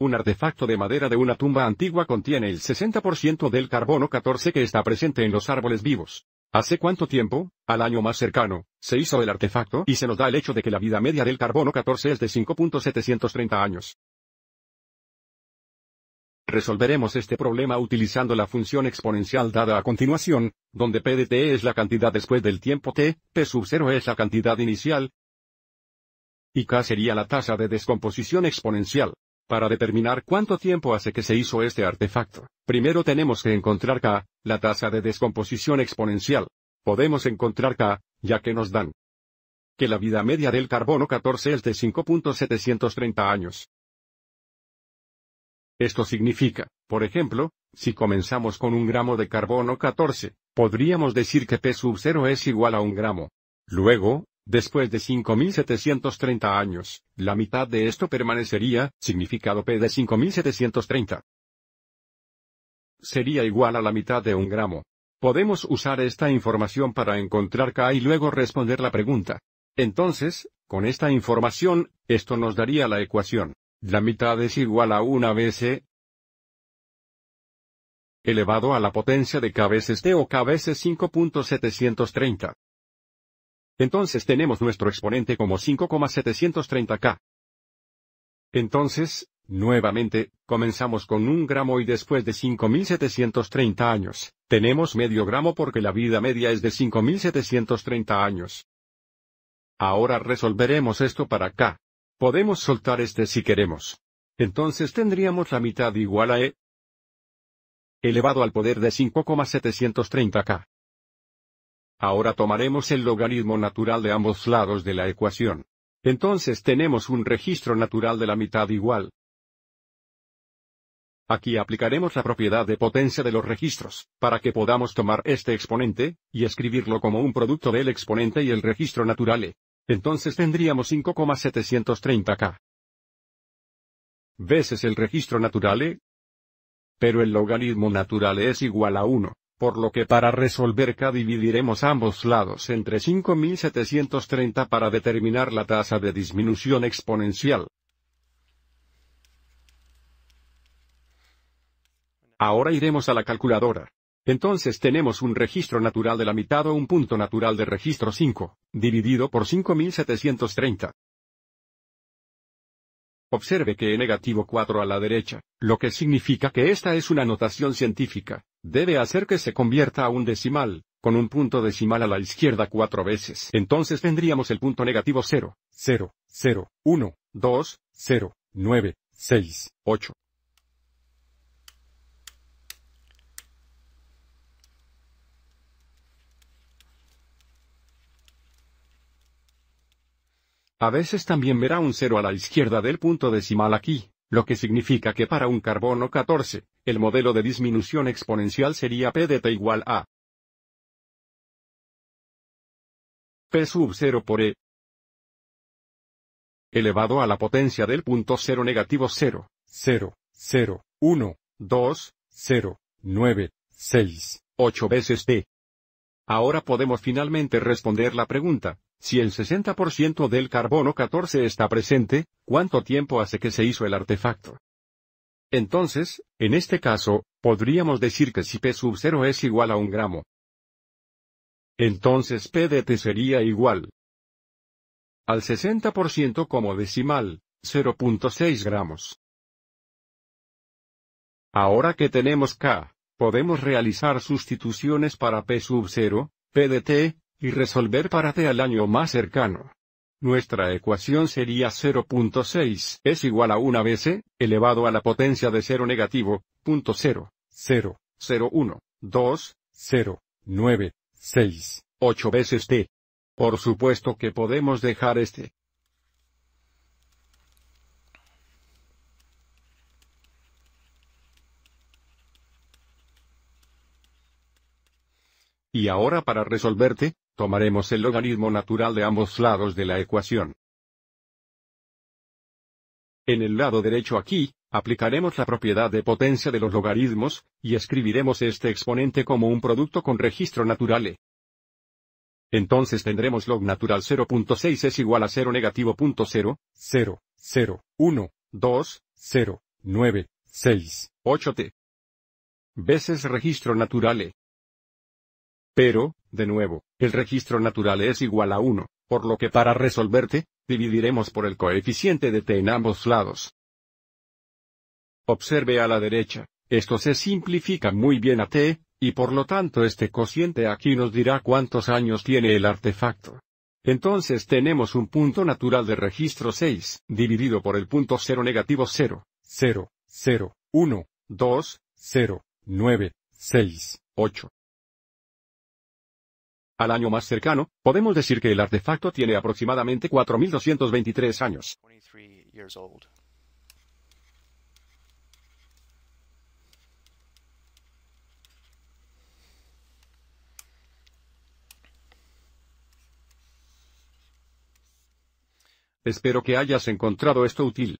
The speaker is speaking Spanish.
un artefacto de madera de una tumba antigua contiene el 60% del carbono 14 que está presente en los árboles vivos. ¿Hace cuánto tiempo, al año más cercano, se hizo el artefacto y se nos da el hecho de que la vida media del carbono 14 es de 5.730 años? Resolveremos este problema utilizando la función exponencial dada a continuación, donde p de t es la cantidad después del tiempo t, p sub 0 es la cantidad inicial, y k sería la tasa de descomposición exponencial. Para determinar cuánto tiempo hace que se hizo este artefacto, primero tenemos que encontrar K, la tasa de descomposición exponencial. Podemos encontrar K, ya que nos dan que la vida media del carbono 14 es de 5.730 años. Esto significa, por ejemplo, si comenzamos con un gramo de carbono 14, podríamos decir que P sub 0 es igual a un gramo. Luego, Después de 5.730 años, la mitad de esto permanecería, significado P de 5.730. Sería igual a la mitad de un gramo. Podemos usar esta información para encontrar K y luego responder la pregunta. Entonces, con esta información, esto nos daría la ecuación. La mitad es igual a una veces elevado a la potencia de k veces t o k veces 5.730. Entonces tenemos nuestro exponente como 5,730K. Entonces, nuevamente, comenzamos con un gramo y después de 5.730 años, tenemos medio gramo porque la vida media es de 5.730 años. Ahora resolveremos esto para K. Podemos soltar este si queremos. Entonces tendríamos la mitad igual a E elevado al poder de 5,730K. Ahora tomaremos el logaritmo natural de ambos lados de la ecuación. Entonces tenemos un registro natural de la mitad igual. Aquí aplicaremos la propiedad de potencia de los registros, para que podamos tomar este exponente, y escribirlo como un producto del exponente y el registro natural E. Entonces tendríamos 5,730K veces el registro natural E. Pero el logaritmo natural E es igual a 1 por lo que para resolver K dividiremos ambos lados entre 5730 para determinar la tasa de disminución exponencial. Ahora iremos a la calculadora. Entonces tenemos un registro natural de la mitad o un punto natural de registro 5, dividido por 5730. Observe que e negativo 4 a la derecha, lo que significa que esta es una notación científica. Debe hacer que se convierta a un decimal, con un punto decimal a la izquierda cuatro veces. Entonces tendríamos el punto negativo 0, 0, 0, 1, 2, 0, 9, 6, 8. A veces también verá un 0 a la izquierda del punto decimal aquí lo que significa que para un carbono 14, el modelo de disminución exponencial sería P de T igual a P sub 0 por E elevado a la potencia del punto 0 negativo 0, 0, 0, 1, 2, 0, 9, 6, 8 veces T. Ahora podemos finalmente responder la pregunta, si el 60% del carbono 14 está presente, ¿cuánto tiempo hace que se hizo el artefacto? Entonces, en este caso, podríamos decir que si P sub 0 es igual a un gramo. Entonces P de T sería igual al 60% como decimal, 0.6 gramos. Ahora que tenemos K, podemos realizar sustituciones para P sub 0, P de T, y resolver para T al año más cercano. Nuestra ecuación sería 0.6 es igual a 1 veces, elevado a la potencia de 0 negativo, punto 0, 0, 0, 1, 2, 0, 9, 6, 8 veces t. Por supuesto que podemos dejar este Y ahora para resolverte, Tomaremos el logaritmo natural de ambos lados de la ecuación. En el lado derecho aquí, aplicaremos la propiedad de potencia de los logaritmos, y escribiremos este exponente como un producto con registro natural e. Entonces tendremos log natural 0.6 es igual a 0 negativo punto 0, 0, 0, 1, 2, 0, 9, 6, 8 t. Veces registro natural e. Pero, de nuevo, el registro natural es igual a 1, por lo que para resolverte, dividiremos por el coeficiente de t en ambos lados. Observe a la derecha, esto se simplifica muy bien a t, y por lo tanto este cociente aquí nos dirá cuántos años tiene el artefacto. Entonces tenemos un punto natural de registro 6, dividido por el punto 0 negativo 0, 0, 0, 1, 2, 0, 9, 6, 8, al año más cercano, podemos decir que el artefacto tiene aproximadamente 4.223 años. Espero que hayas encontrado esto útil.